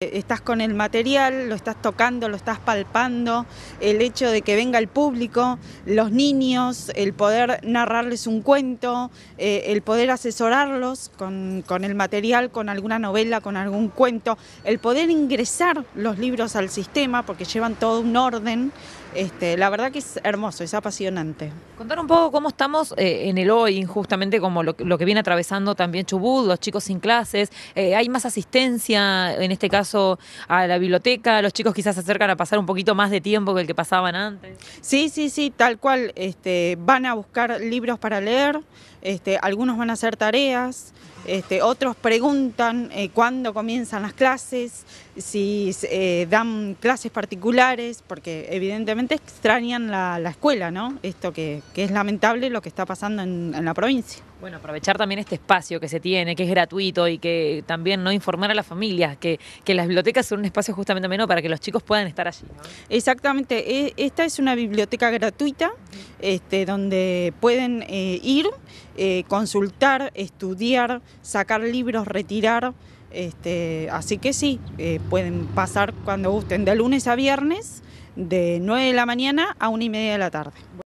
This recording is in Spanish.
Eh, estás con el material, lo estás tocando, lo estás palpando, el hecho de que venga el público, los niños, el poder narrarles un cuento, eh, el poder asesorarlos con, el material, con alguna novela, con algún cuento, el poder ingresar los libros al sistema porque llevan todo un orden. Este, la verdad que es hermoso, es apasionante. Contar un poco cómo estamos eh, en el hoy, justamente como lo, que viene atravesando también Chubut, los chicos sin clases, hay más asistencia en este caso a la biblioteca, los chicos quizás se acercan a pasar un poquito más de tiempo que el que pasaban antes. Sí, sí, sí, tal cual, este, van a buscar libros para leer, este, algunos van a hacer tareas, este, otros preguntan eh, cuándo comienzan las clases, si eh, dan clases particulares, porque evidentemente extrañan la, escuela, ¿no? Esto que, es lamentable lo que está pasando en, la provincia. Bueno, aprovechar también este espacio que se tiene, que es gratuito y que también no informar a las familias, que, las bibliotecas son un espacio justamente menor para que los chicos puedan estar allí. Exactamente, e, esta es una biblioteca gratuita este, donde pueden eh, ir, eh, consultar, estudiar, sacar libros, retirar. Este, así que sí, eh, pueden pasar cuando gusten, de lunes a viernes, de 9 de la mañana a 1 y media de la tarde.